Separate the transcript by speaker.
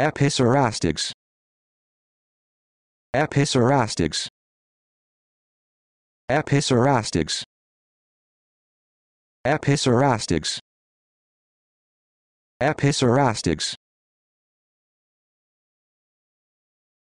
Speaker 1: Episerastics. Episerastics. Episerastics. Episerastics. Episerastics.